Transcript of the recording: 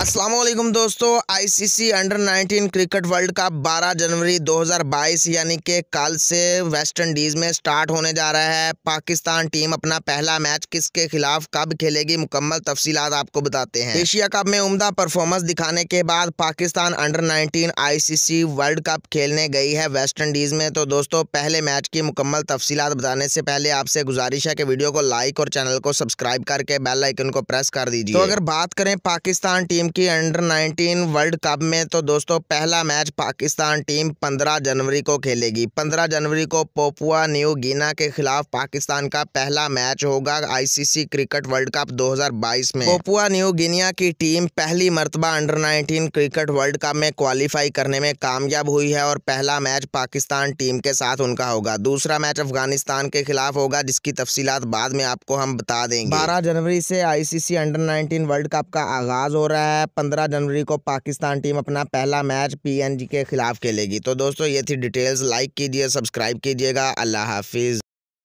असलम दोस्तों ICC under 19 cricket world cup 12 जनवरी 2022 यानी कि कल से वेस्ट इंडीज़ में स्टार्ट होने जा रहा है पाकिस्तान टीम अपना पहला मैच किसके खिलाफ कब खेलेगी मुकम्मल तफसीत आपको बताते हैं एशिया कप में उमदा परफॉर्मेंस दिखाने के बाद Pakistan under 19 ICC world cup खेलने गई है वेस्ट इंडीज़ में तो दोस्तों पहले मैच की मुकम्मल तफसीत बताने से पहले आपसे गुजारिश है कि वीडियो को लाइक और चैनल को सब्सक्राइब करके बेल आइकन को प्रेस कर दीजिए तो अगर बात करें पाकिस्तान टीम टीम की अंडर 19 वर्ल्ड कप में तो दोस्तों पहला मैच पाकिस्तान टीम 15 जनवरी को खेलेगी 15 जनवरी को पोपुआ न्यू गिना के खिलाफ पाकिस्तान का पहला मैच होगा आईसीसी क्रिकेट वर्ल्ड कप 2022 में पोपुआ न्यू गिनिया की टीम पहली मरतबा अंडर 19 क्रिकेट वर्ल्ड कप में क्वालिफाई करने में कामयाब हुई है और पहला मैच पाकिस्तान टीम के साथ उनका होगा दूसरा मैच अफगानिस्तान के खिलाफ होगा जिसकी तफसीत बाद में आपको हम बता देंगे बारह जनवरी से ICC under nineteen world cup का आगाज हो रहा है पंद्रह जनवरी को पाकिस्तान टीम अपना पहला मैच पीएनजी के खिलाफ खेलेगी तो दोस्तों ये थी डिटेल्स लाइक कीजिए सब्सक्राइब कीजिएगा अल्लाह हाफिज़